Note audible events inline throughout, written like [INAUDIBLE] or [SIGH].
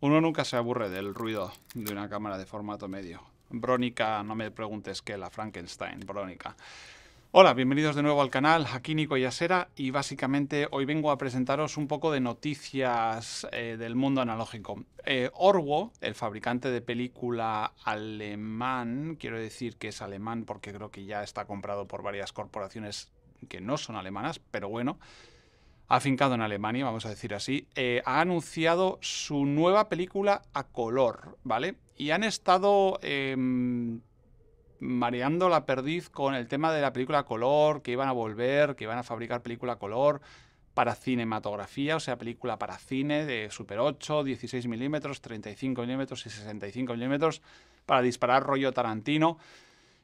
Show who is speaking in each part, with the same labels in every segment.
Speaker 1: Uno nunca se aburre del ruido de una cámara de formato medio. Brónica, no me preguntes qué, la Frankenstein, Brónica. Hola, bienvenidos de nuevo al canal, aquí Nico Yasera y básicamente hoy vengo a presentaros un poco de noticias eh, del mundo analógico. Eh, Orwo, el fabricante de película alemán, quiero decir que es alemán porque creo que ya está comprado por varias corporaciones que no son alemanas, pero bueno, ha fincado en Alemania, vamos a decir así, eh, ha anunciado su nueva película a color, ¿vale? Y han estado em, mareando la perdiz con el tema de la película a color, que iban a volver, que iban a fabricar película a color para cinematografía, o sea, película para cine de Super 8, 16 milímetros, 35 milímetros y 65 milímetros, para disparar rollo Tarantino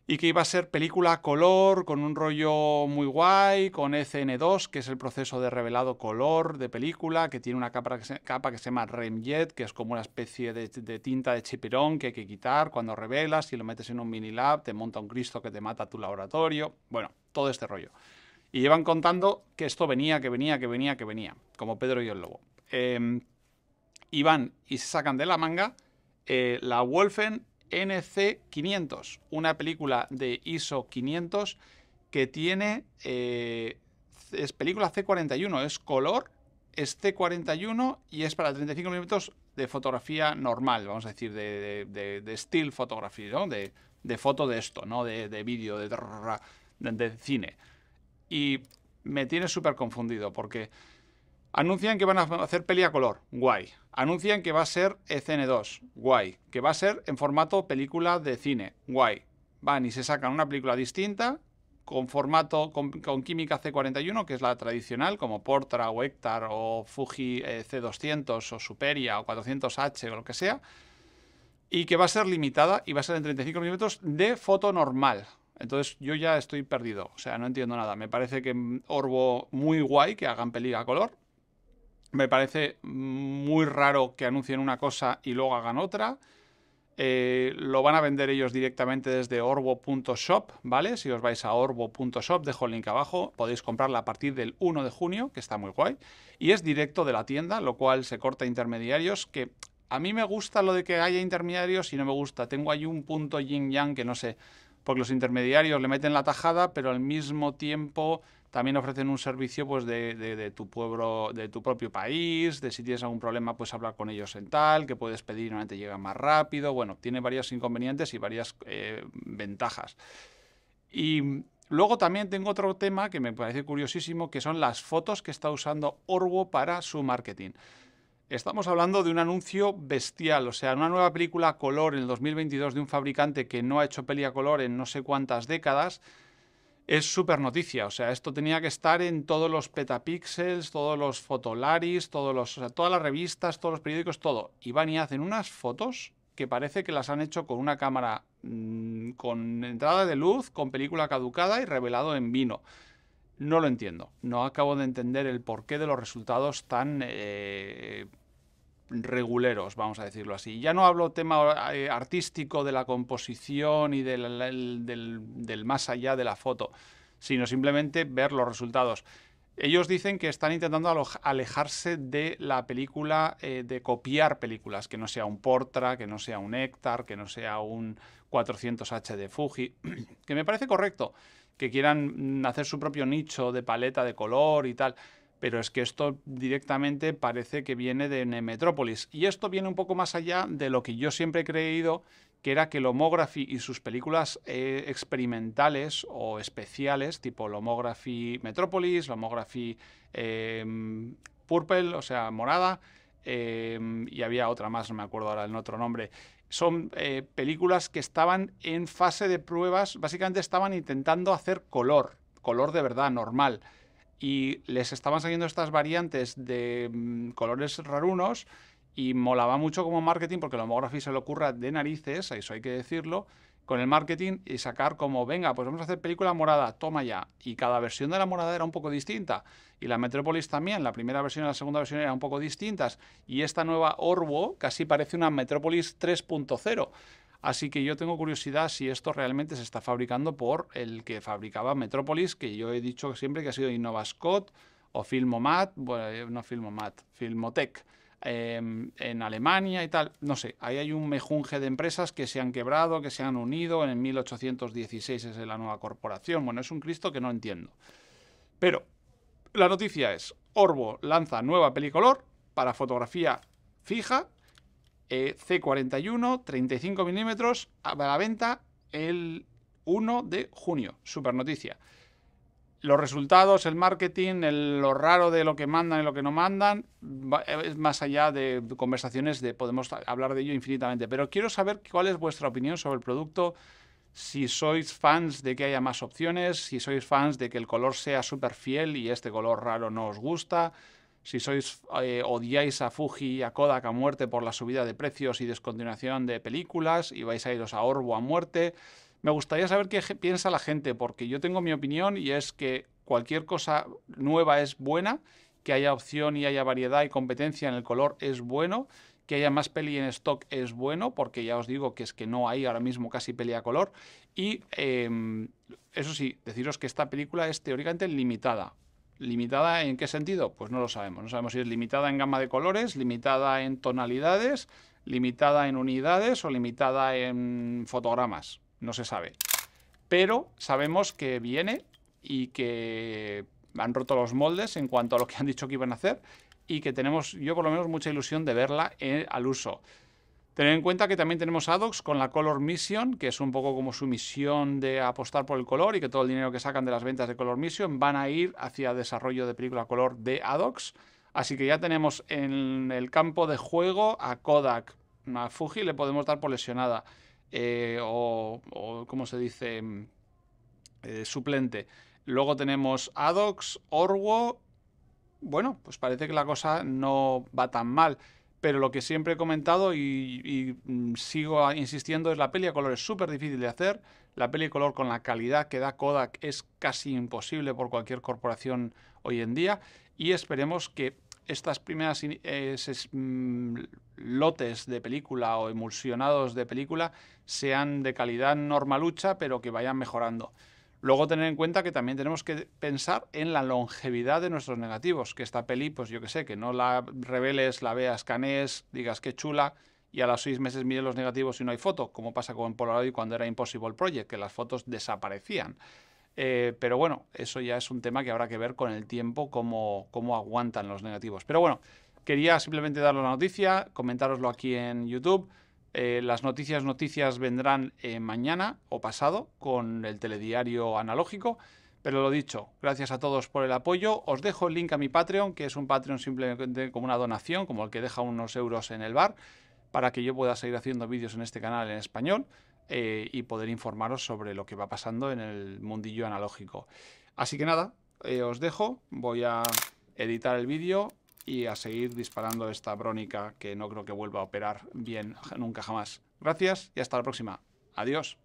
Speaker 1: y que iba a ser película color, con un rollo muy guay, con ECN2, que es el proceso de revelado color de película, que tiene una capa que se, capa que se llama RemJet, que es como una especie de, tinta de chipirón que hay que quitar cuando revelas, y lo metes en un mini lab, te monta un Cristo que te mata tu laboratorio, bueno, todo este rollo. Y llevan contando que esto venía, que venía, que venía, que venía, como Pedro y el Lobo. y em, van y se sacan de la manga eh, la Wolfen NC500, una película de ISO 500 que tiene... Eh, es película C41, es color, es C41 y es para 35 minutos de fotografía normal, vamos a decir, de, de, de photography, ¿no? De, foto de esto, ¿no? De, vídeo, de, cine. Y me tiene súper confundido porque anuncian que van a hacer peli a color, guay. Anuncian que va a ser ECN2, guay. Que va a ser en formato película de cine, guay. Van y se sacan una película distinta, con formato, con, química C41, que es la tradicional, como Portra o Hectar o Fuji eh, C200 o Superia o 400H o lo que sea. Y que va a ser limitada y va a ser en 35 mm de foto normal. Entonces yo ya estoy perdido, o sea, no entiendo nada. Me parece que mm, Orbo muy guay que hagan peli a color, me parece muy raro que anuncien una cosa y luego hagan otra. Eh, lo van a vender ellos directamente desde orbo.shop, ¿vale? Si os vais a orbo.shop, dejo el link abajo, podéis comprarla a partir del 1 de junio, que está muy guay, y es directo de la tienda, lo cual se corta intermediarios, que a mí me gusta lo de que haya intermediarios y no me gusta, tengo ahí un punto yin yang que no sé, porque los intermediarios le meten la tajada, pero al mismo tiempo también ofrecen un servicio pues, de, tu pueblo, de tu propio país, de si tienes algún problema, puedes hablar con ellos en tal, que puedes pedir y normalmente llega más rápido. Bueno, tiene varios inconvenientes y varias eh, ventajas. Y luego también tengo otro tema que me parece curiosísimo, que son las fotos que está usando Orwo para su marketing. Estamos hablando de un anuncio bestial, o sea, una nueva película color en el 2022 de un fabricante que no ha hecho peli a color en no sé cuántas décadas. Es súper noticia, o sea, esto tenía que estar en todos los petapíxeles, todos los fotolaris, todos los, o todas las revistas, todos los periódicos, todo. Y van y hacen unas fotos que parece que las han hecho con una cámara mm, con entrada de luz, con película caducada y revelado en vino. No lo entiendo. No acabo de entender el porqué de los resultados tan eh, reguleros, vamos a decirlo así. Ya no hablo tema eh, artístico de la composición y del, más allá de la foto, sino simplemente ver los resultados. Ellos dicen que están intentando alejarse de la película, eh, de copiar películas, que no sea un Portra, que no sea un Hectar, que no sea un 400H de Fuji, [CLEARS THROAT] que me parece correcto, que quieran mm, hacer su propio nicho de paleta de color y tal pero es que esto directamente parece que viene de Metrópolis. Y esto viene un poco más allá de lo que yo siempre he creído que era que Lomography y sus películas eh, experimentales o especiales, tipo Lomography Metrópolis, Lomography eh, Purple, o sea, morada, eh, y había otra más, no me acuerdo ahora el otro nombre. Son películas que estaban en fase de pruebas, básicamente estaban intentando hacer color, color de verdad, normal y les estaban saliendo estas variantes de mm, colores rarunos y molaba mucho como marketing porque la homografía se le ocurra de narices, a eso hay que decirlo, con el marketing y sacar como, venga, pues vamos a hacer película morada, toma ya. Y cada versión de la morada era un poco distinta. Y la Metrópolis también, la primera versión y la segunda versión eran un poco distintas. Y esta nueva Orbo casi parece una Metrópolis 3.0. Así que yo tengo curiosidad si esto realmente se está fabricando por el que fabricaba Metropolis, que yo he dicho siempre que ha sido Innovascot o Filmomat, bueno, eh, no Filmomat, Filmotech. Em, en Alemania y tal, no sé, ahí hay un mejunje de empresas que se han quebrado, que se han unido, en 1816 es la nueva corporación, bueno, es un Cristo que no entiendo. Pero la noticia es, Orbo lanza nueva pelicolor para fotografía fija eh, C41 35 milímetros a la venta el 1 de junio. Super noticia. Los resultados, el marketing, lo raro de lo que mandan y lo que no mandan, es más allá de conversaciones de podemos hablar de ello infinitamente. Pero quiero saber cuál es vuestra opinión sobre el producto, si sois fans de que haya más opciones, si sois fans de que el color sea súper fiel y este color raro no os gusta, si sois eh, odiáis a Fuji y a Kodak a muerte por la subida de precios y descontinuación de películas y vais a iros a Orbo a muerte. Me gustaría saber qué piensa la gente, porque yo tengo mi opinión y es que cualquier cosa nueva es buena, que haya opción y haya variedad y competencia en el color es bueno, que haya más peli en stock es bueno, porque ya os digo que es que no hay ahora mismo casi peli a color. Y em, eso sí, deciros que esta película es teóricamente limitada. ¿Limitada en qué sentido? Pues no lo sabemos. No sabemos si es limitada en gama de colores, limitada en tonalidades, limitada en unidades o limitada en fotogramas. No se sabe. Pero sabemos que viene y que han roto los moldes en cuanto a lo que han dicho que iban a hacer y que tenemos, yo por lo menos, mucha ilusión de verla eh, al uso. Tener en cuenta que también tenemos ADOX con la Color Mission, que es un poco como su misión de apostar por el color y que todo el dinero que sacan de las ventas de Color Mission van a ir hacia desarrollo de película color de ADOX. Así que ya tenemos en el campo de juego a Kodak. A Fuji le podemos dar por lesionada eh, o, como ¿cómo se dice? Mm, eh, suplente. Luego tenemos ADOX, Orwo. Bueno, pues parece que la cosa no va tan mal pero lo que siempre he comentado y, mm, sigo insistiendo es la peli a color es súper difícil de hacer. La peli a color con la calidad que da Kodak es casi imposible por cualquier corporación hoy en día y esperemos que estas primeras mm, lotes de película o emulsionados de película sean de calidad normalucha pero que vayan mejorando. Luego tener en cuenta que también tenemos que pensar en la longevidad de nuestros negativos, que esta peli, pues yo que sé, que no la reveles, la veas, canees, digas que chula, y a los seis meses mires los negativos y no hay foto, como pasa con Polaroid cuando era Impossible Project, que las fotos desaparecían. Eh, pero bueno, eso ya es un tema que habrá que ver con el tiempo, cómo, cómo aguantan los negativos. Pero bueno, quería simplemente daros la noticia, comentároslo aquí en YouTube. Eh, las noticias noticias vendrán eh, mañana o pasado con el telediario analógico. Pero lo dicho, gracias a todos por el apoyo. Os dejo el link a mi Patreon, que es un Patreon simplemente como una donación, como el que deja unos euros en el bar, para que yo pueda seguir haciendo vídeos en este canal en español eh, y poder informaros sobre lo que va pasando en el mundillo analógico. Así que nada, os dejo, voy a editar el vídeo y a seguir disparando esta brónica que no creo que vuelva a operar bien nunca jamás. Gracias y hasta la próxima. Adiós.